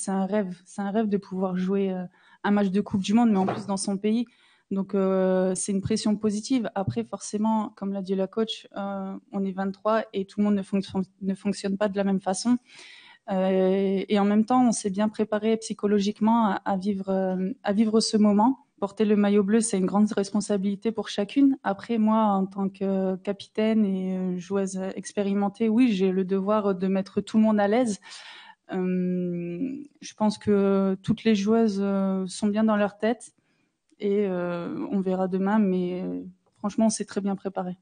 c'est un rêve. C'est un rêve de pouvoir jouer euh, un match de Coupe du Monde, mais en plus dans son pays. Donc euh, c'est une pression positive. Après, forcément, comme l'a dit la coach, euh, on est 23 et tout le monde ne, fonctionne pas de la même façon. et en même temps, on s'est bien préparé psychologiquement à, à vivre, à vivre ce moment. Porter le maillot bleu, c'est une grande responsabilité pour chacune. Après, moi, en tant que capitaine et joueuse expérimentée, oui, j'ai le devoir de mettre tout le monde à l'aise je pense que toutes les joueuses euh, sont bien dans leur tête et euh, on verra demain, mais euh, franchement, on s'est très bien préparé.